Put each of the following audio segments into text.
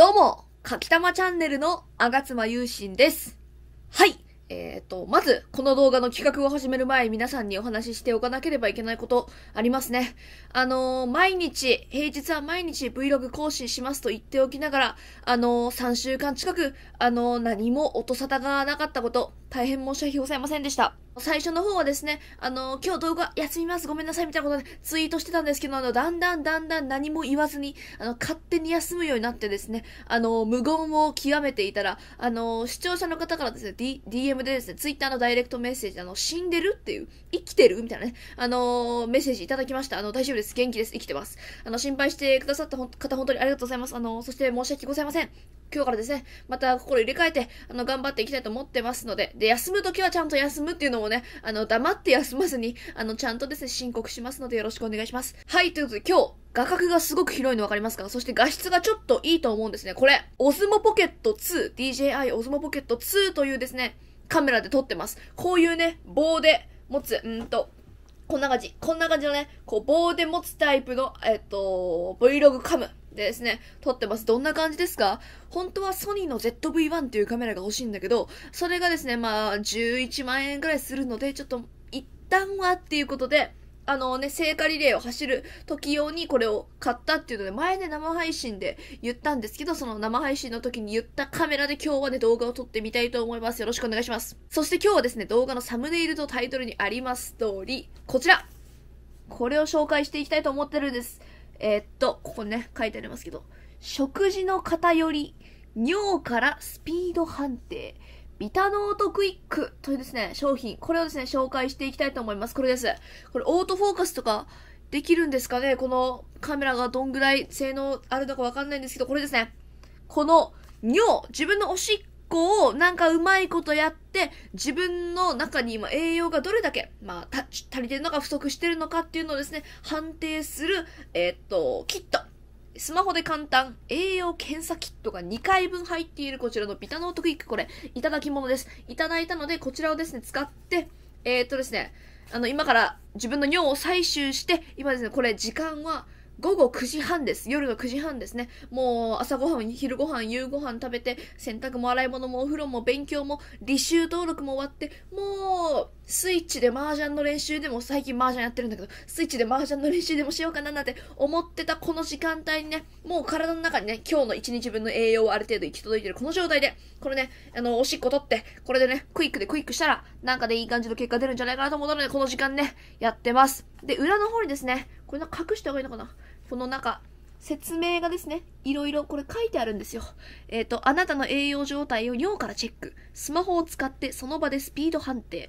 どうも、かきたまチャンネルのあがつまゆうしんです。はい。えっ、ー、と、まず、この動画の企画を始める前、皆さんにお話ししておかなければいけないことありますね。あのー、毎日、平日は毎日 Vlog 更新しますと言っておきながら、あのー、3週間近く、あの何も音沙汰がなかったこと、大変申し訳ございませんでした。最初の方はですね、あの今日動画休みます、ごめんなさい、みたいなことでツイートしてたんですけど、あの、だんだんだんだん何も言わずに、あの、勝手に休むようになってですね、あの無言を極めていたら、あの視聴者の方からですね、D、DM でですね、ツイッターのダイレクトメッセージ、あの、死んでるっていう、生きてるみたいなね、あの、メッセージいただきました。あの、大丈夫です、元気です、生きてます。あの、心配してくださった方、本当にありがとうございます。あの、そして申し訳ございません。今日からですね、また心入れ替えて、あの、頑張っていきたいと思ってますので、で、休むときはちゃんと休むっていうのもね、あの、黙って休まずに、あの、ちゃんとですね、申告しますのでよろしくお願いします。はい、ということで今日、画角がすごく広いの分かりますかそして画質がちょっといいと思うんですね。これ、オズモポケット2、DJI オズモポケット2というですね、カメラで撮ってます。こういうね、棒で持つ、うんと、こんな感じ。こんな感じのね、こう棒で持つタイプの、えっと、Vlog カムでですね、撮ってます。どんな感じですか本当はソニーの ZV-1 っていうカメラが欲しいんだけど、それがですね、まあ、11万円ぐらいするので、ちょっと、一旦はっていうことで、あのね、聖火リレーを走る時用にこれを買ったっていうので、前で生配信で言ったんですけど、その生配信の時に言ったカメラで今日はね、動画を撮ってみたいと思います。よろしくお願いします。そして今日はですね、動画のサムネイルとタイトルにあります通り、こちらこれを紹介していきたいと思ってるんです。えー、っと、ここね、書いてありますけど、食事の偏り、尿からスピード判定、ビタノートクイックというですね、商品、これをですね、紹介していきたいと思います。これです。これ、オートフォーカスとか、できるんですかねこのカメラがどんぐらい性能あるのかわかんないんですけど、これですね。この尿、自分のおしっこをなんかうまいことやって、自分の中に今栄養がどれだけ、まあ、足りてるのか不足してるのかっていうのをですね、判定する、えー、っと、キット。スマホで簡単、栄養検査キットが2回分入っているこちらのビタノートクイック、これ、いただき物です。いただいたので、こちらをですね、使って、えー、っとですね、あの、今から自分の尿を採集して、今ですね、これ、時間は、午後9時半です。夜の9時半ですね。もう朝ごはん、昼ごはん、夕ごはん食べて、洗濯も洗い物もお風呂も勉強も、履修登録も終わって、もう、スイッチで麻雀の練習でも、最近麻雀やってるんだけど、スイッチで麻雀の練習でもしようかななんて思ってたこの時間帯にね、もう体の中にね、今日の1日分の栄養をある程度行き届いてるこの状態で、これね、あの、おしっこ取って、これでね、クイックでクイックしたら、なんかでいい感じの結果出るんじゃないかなと思ったので、この時間ね、やってます。で、裏の方にですね、これな隠した方がいいのかなこの中、説明がですね、いろいろこれ書いてあるんですよ。えっ、ー、と、あなたの栄養状態を尿からチェック。スマホを使ってその場でスピード判定。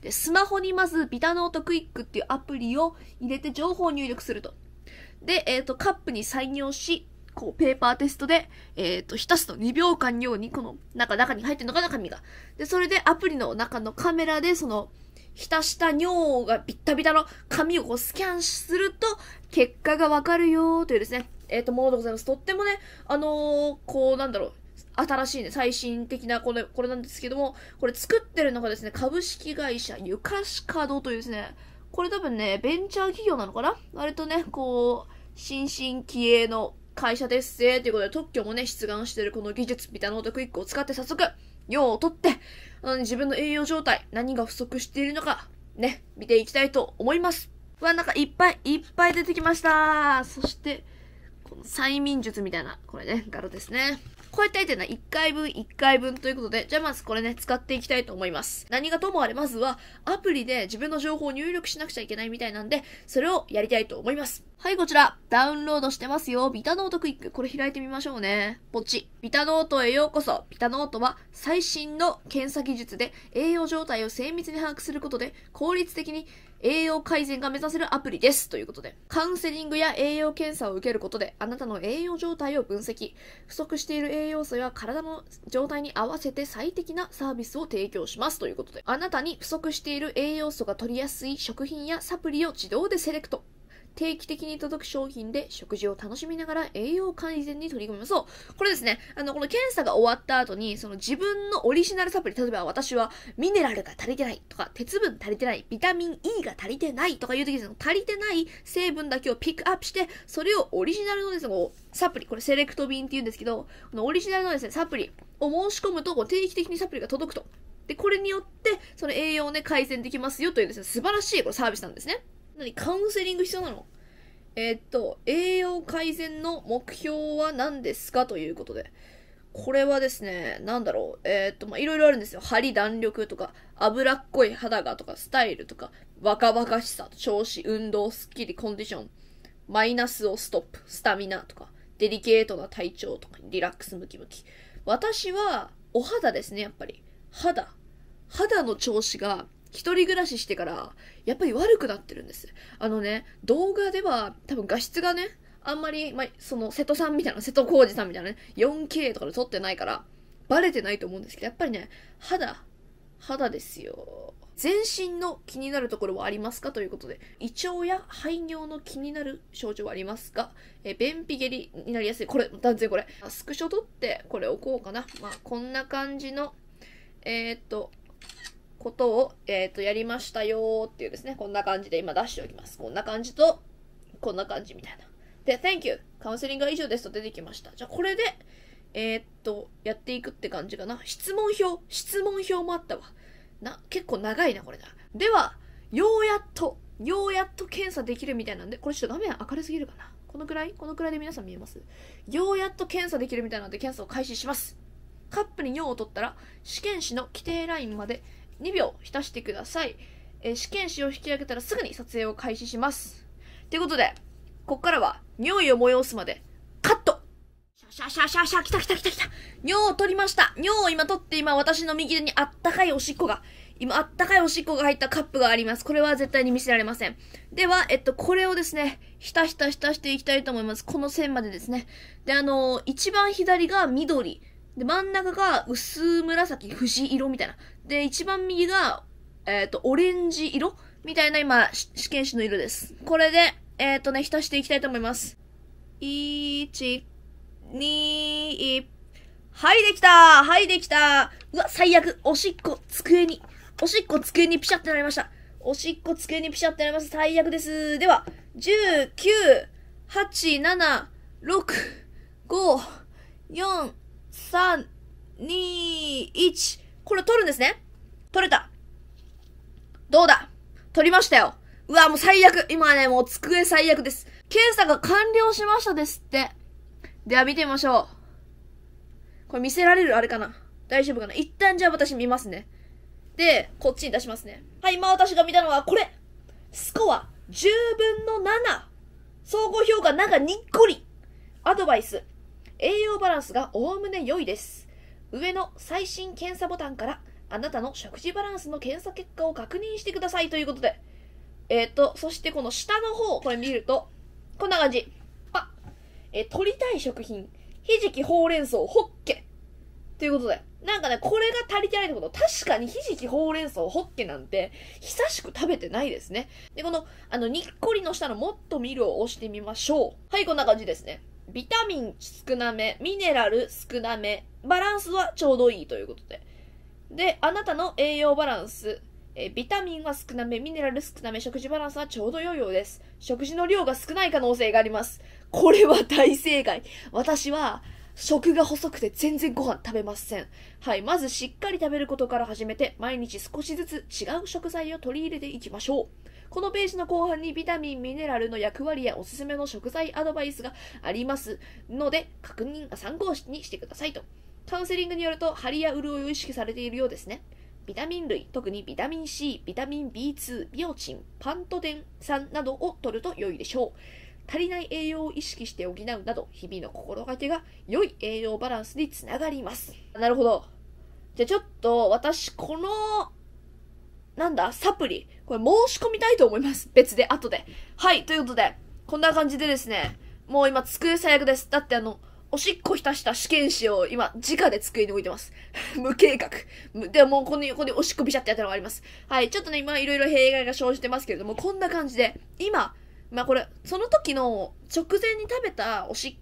で、スマホにまずビタノートクイックっていうアプリを入れて情報を入力すると。で、えっ、ー、と、カップに採尿し、こう、ペーパーテストで、えっ、ー、と、浸すと2秒間尿に、この中、中に入ってるのが中身が。で、それでアプリの中のカメラで、その、浸した尿がビッタビタの紙をこうスキャンすると、結果がわかるよというですね、えっ、ー、と、ものでございます。とってもね、あのー、こう、なんだろう、新しいね、最新的なこれ、これなんですけども、これ作ってるのがですね、株式会社ゆかしかどというですね、これ多分ね、ベンチャー企業なのかな割とね、こう、新進気鋭の会社ですぜ、ということで特許もね、出願してるこの技術みたいなトククックを使って早速、用をとって、うん、自分の栄養状態、何が不足しているのか、ね、見ていきたいと思います。うわ、なんかいっぱいいっぱい出てきました。そして、この催眠術みたいな、これね、柄ですね。こうやってアイテムは1回分1回分ということで、じゃあまずこれね、使っていきたいと思います。何がともあれ、まずはアプリで自分の情報を入力しなくちゃいけないみたいなんで、それをやりたいと思います。はい、こちら。ダウンロードしてますよ。ビタノートクイック。これ開いてみましょうね。ポチ。ビタノートへようこそ。ビタノートは最新の検査技術で栄養状態を精密に把握することで効率的に栄養改善が目指せるアプリです。ということで。カウンセリングや栄養検査を受けることであなたの栄養状態を分析。不足している栄養素や体の状態に合わせて最適なサービスを提供します。ということで。あなたに不足している栄養素が取りやすい食品やサプリを自動でセレクト。定期的に届く商品で食事を楽しみながら栄養改善に取り組む。そう。これですね、あの、この検査が終わった後に、その自分のオリジナルサプリ、例えば私はミネラルが足りてないとか、鉄分足りてない、ビタミン E が足りてないとかいう時に、その足りてない成分だけをピックアップして、それをオリジナルのですね、サプリ、これセレクト便って言うんですけど、このオリジナルのですね、サプリを申し込むと、定期的にサプリが届くと。で、これによって、その栄養をね、改善できますよというですね、素晴らしいこれサービスなんですね。何カウンセリング必要なのえー、っと、栄養改善の目標は何ですかということで。これはですね、なんだろう。えー、っと、まいろいろあるんですよ。張り、弾力とか、脂っこい肌がとか、スタイルとか、若々しさ、調子、運動、スッキリ、コンディション、マイナスをストップ、スタミナとか、デリケートな体調とか、リラックスムキムキ。私は、お肌ですね、やっぱり。肌。肌の調子が一人暮らししてから、やっぱり悪くなってるんです。あのね、動画では、多分画質がね、あんまり、まあ、その、瀬戸さんみたいな、瀬戸康史さんみたいなね、4K とかで撮ってないから、バレてないと思うんですけど、やっぱりね、肌、肌ですよ。全身の気になるところはありますかということで、胃腸や排尿の気になる症状はありますかえ、便秘下痢になりやすい。これ、断然これ。スクショ撮って、これ置こうかな。まあ、こんな感じの、えー、っと、ことを、えっ、ー、と、やりましたよっていうですね、こんな感じで今出しておきます。こんな感じと、こんな感じみたいな。で、Thank you! カウンセリングは以上ですと出てきました。じゃあ、これで、えー、っと、やっていくって感じかな。質問表、質問表もあったわ。な、結構長いな、これな。では、ようやっと、ようやっと検査できるみたいなんで、これちょっと画面明るすぎるかな。このくらいこのくらいで皆さん見えますようやっと検査できるみたいなんで検査を開始します。カップに尿を取ったら、試験紙の規定ラインまで2秒浸してください。え試験紙を引き上げたらすぐに撮影を開始します。ということで、ここからは尿意を催すまでカットシャシャシャシャ、シャ、来た来た来た来た。尿を取りました。尿を今取って今私の右手にあったかいおしっこが、今あったかいおしっこが入ったカップがあります。これは絶対に見せられません。では、えっと、これをですね、ひたひたひたしていきたいと思います。この線までですね。で、あのー、一番左が緑。で、真ん中が薄紫、藤色みたいな。で、一番右が、えっ、ー、と、オレンジ色みたいな今、試験紙の色です。これで、えっ、ー、とね、浸していきたいと思います。1、2、はい、できたはい、できたうわ、最悪おしっこ、机に。おしっこ、机にピシャってなりました。おしっこ、机にピシャってなります。最悪です。では、19、8、7、6、5、4、3、2、1、これ取るんですね。取れた。どうだ取りましたよ。うわ、もう最悪。今ね、もう机最悪です。検査が完了しましたですって。では見てみましょう。これ見せられるあれかな大丈夫かな一旦じゃあ私見ますね。で、こっちに出しますね。はい、今私が見たのはこれスコア10分の 7! 総合評価なんかにっこりアドバイス栄養バランスがおおむね良いです。上の最新検査ボタンからあなたの食事バランスの検査結果を確認してくださいということで、えっ、ー、と、そしてこの下の方、これ見ると、こんな感じ。あ、えー、取りたい食品、ひじき、ほうれん草、ホッケ。ということで、なんかね、これが足りてないってこと、確かにひじき、ほうれん草、ホッケなんて、久しく食べてないですね。で、この、あの、にっこりの下のもっと見るを押してみましょう。はい、こんな感じですね。ビタミン少なめ、ミネラル少なめ、バランスはちょうどいいということで。で、あなたの栄養バランス、えビタミンは少なめ、ミネラル少なめ、食事バランスはちょうど良いようです。食事の量が少ない可能性があります。これは大正解。私は、食が細くて全然ご飯食べません。はい。まずしっかり食べることから始めて、毎日少しずつ違う食材を取り入れていきましょう。このページの後半にビタミン、ミネラルの役割やおすすめの食材アドバイスがありますので、確認、参考にしてくださいと。カウンセリングによると、張りや潤いを意識されているようですね。ビタミン類、特にビタミン C、ビタミン B2、ビオチン、パントデン酸などを摂ると良いでしょう。足りない栄養を意識して補うなど、日々の心がけが良い栄養バランスにつながります。なるほど。じゃあちょっと、私、この、なんだ、サプリ。これ申し込みたいと思います。別で、後で。はい、ということで、こんな感じでですね、もう今、机最悪です。だってあの、おしっこ浸した試験紙を今、直で机に置いてます。無計画。でももうここに、におしっこビシャってやったのがあります。はい。ちょっとね、今いろいろ弊害が生じてますけれども、こんな感じで、今、まあこれ、その時の直前に食べたおしっ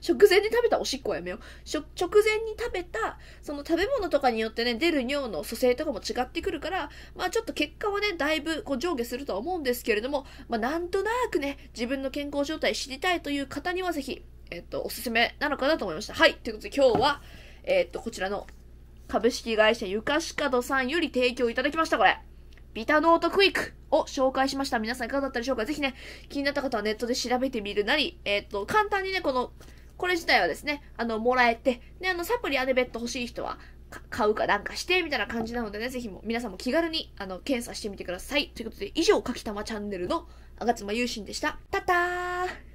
食 前に食べたおしっこはやめよう。直前に食べた、その食べ物とかによってね、出る尿の蘇生とかも違ってくるから、まあちょっと結果はね、だいぶこう上下するとは思うんですけれども、まあなんとなくね、自分の健康状態知りたいという方にはぜひ、えっと、おすすめなのかなと思いました。はい。ということで今日は、えっと、こちらの株式会社ゆかしかどさんより提供いただきました、これ。ビタノートクイックを紹介しました。皆さんいかがだったでしょうかぜひね、気になった方はネットで調べてみるなり、えっと、簡単にね、この、これ自体はですね、あの、もらえて、で、あの、サプリアでベット欲しい人は、買うかなんかして、みたいな感じなのでね、ぜひも、皆さんも気軽に、あの、検査してみてください。ということで、以上、かきたまチャンネルの、あがつまゆうしんでした。たたー